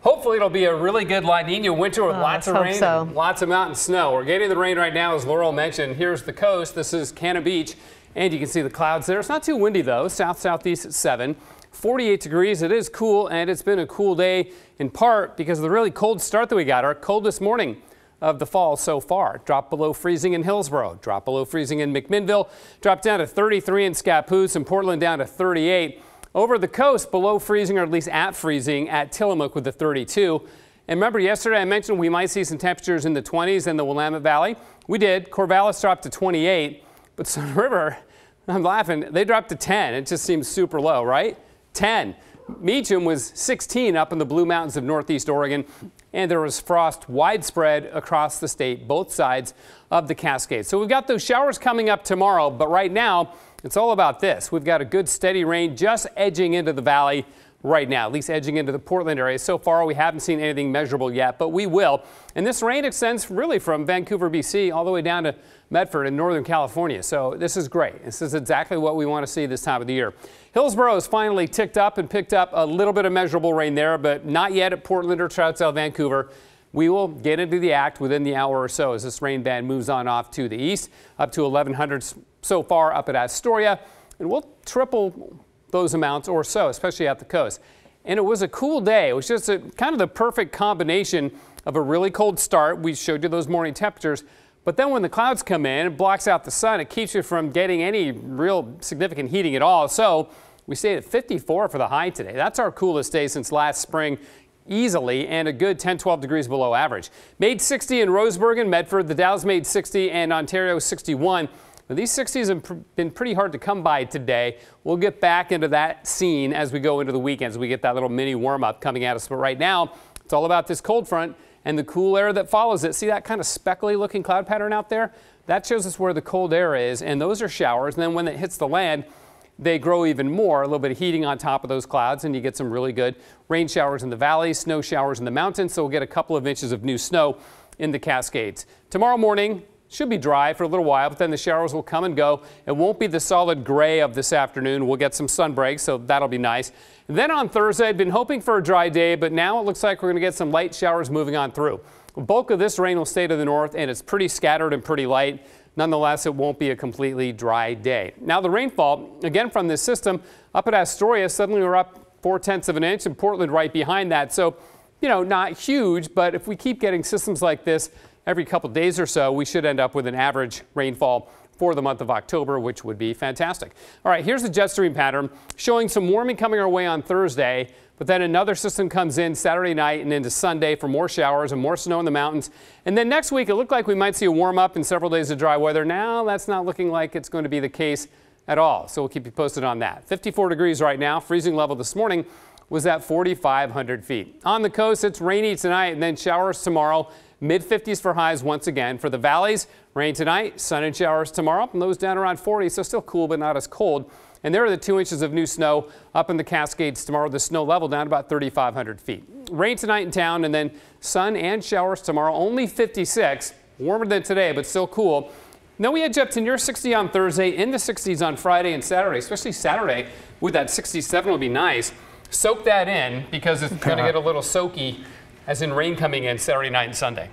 Hopefully it'll be a really good La Nina winter with oh, lots of rain, so. lots of mountain snow. We're getting the rain right now, as Laurel mentioned. Here's the coast. This is Canna Beach, and you can see the clouds there. It's not too windy though. South southeast at seven. 48 degrees. It is cool, and it's been a cool day in part because of the really cold start that we got. Our coldest morning of the fall so far. Drop below freezing in Hillsboro, drop below freezing in McMinnville, drop down to 33 in Scappoose, and Portland down to 38. Over the coast, below freezing or at least at freezing at Tillamook with the 32. And remember yesterday I mentioned we might see some temperatures in the 20s in the Willamette Valley. We did. Corvallis dropped to 28, but Sun River, I'm laughing, they dropped to 10. It just seems super low, right? 10. Meacham was 16 up in the Blue Mountains of Northeast Oregon, and there was frost widespread across the state, both sides of the Cascades. So we've got those showers coming up tomorrow, but right now, it's all about this. We've got a good steady rain just edging into the valley right now, at least edging into the Portland area. So far, we haven't seen anything measurable yet, but we will. And this rain extends really from Vancouver, BC, all the way down to Medford in Northern California. So this is great. This is exactly what we want to see this time of the year. Hillsborough has finally ticked up and picked up a little bit of measurable rain there, but not yet at Portland or Troutdale, Vancouver. We will get into the act within the hour or so as this rain band moves on off to the east, up to 1100 so far up at Astoria, and we'll triple those amounts or so, especially at the coast. And it was a cool day. It was just a, kind of the perfect combination of a really cold start. We showed you those morning temperatures, but then when the clouds come in, it blocks out the sun. It keeps you from getting any real significant heating at all. So we stayed at 54 for the high today. That's our coolest day since last spring easily and a good 10, 12 degrees below average. Made 60 in Roseburg and Medford. The Dow's made 60 and Ontario 61. Now, these 60s have been pretty hard to come by today. We'll get back into that scene as we go into the weekends. We get that little mini warm up coming at us. But right now, it's all about this cold front and the cool air that follows it. See that kind of speckly looking cloud pattern out there? That shows us where the cold air is, and those are showers. And then when it hits the land, they grow even more, a little bit of heating on top of those clouds, and you get some really good rain showers in the valleys, snow showers in the mountains, so we'll get a couple of inches of new snow in the Cascades. Tomorrow morning, should be dry for a little while, but then the showers will come and go. It won't be the solid gray of this afternoon. We'll get some sun breaks, so that'll be nice. And then on Thursday, I'd been hoping for a dry day, but now it looks like we're going to get some light showers moving on through. The bulk of this rain will stay to the north, and it's pretty scattered and pretty light. Nonetheless, it won't be a completely dry day. Now the rainfall, again from this system, up at Astoria, suddenly we're up 4 tenths of an inch and Portland right behind that. So, you know, not huge, but if we keep getting systems like this every couple days or so, we should end up with an average rainfall for the month of October, which would be fantastic. All right, here's the jet stream pattern showing some warming coming our way on Thursday. But then another system comes in Saturday night and into Sunday for more showers and more snow in the mountains. And then next week, it looked like we might see a warm up and several days of dry weather. Now that's not looking like it's going to be the case at all. So we'll keep you posted on that. 54 degrees right now. Freezing level this morning was at 4,500 feet. On the coast, it's rainy tonight and then showers tomorrow. Mid 50s for highs once again. For the valleys, rain tonight, sun and showers tomorrow, and those down around 40, so still cool but not as cold. And there are the two inches of new snow up in the Cascades tomorrow. The snow level down about 3,500 feet. Rain tonight in town and then sun and showers tomorrow. Only 56, warmer than today, but still cool. Then we edge up to near 60 on Thursday, in the 60s on Friday and Saturday, especially Saturday. With that 67 will be nice. Soak that in because it's going to get a little soaky as in rain coming in Saturday night and Sunday.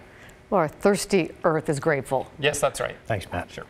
Well, our thirsty earth is grateful. Yes, that's right. Thanks, Matt. Sure.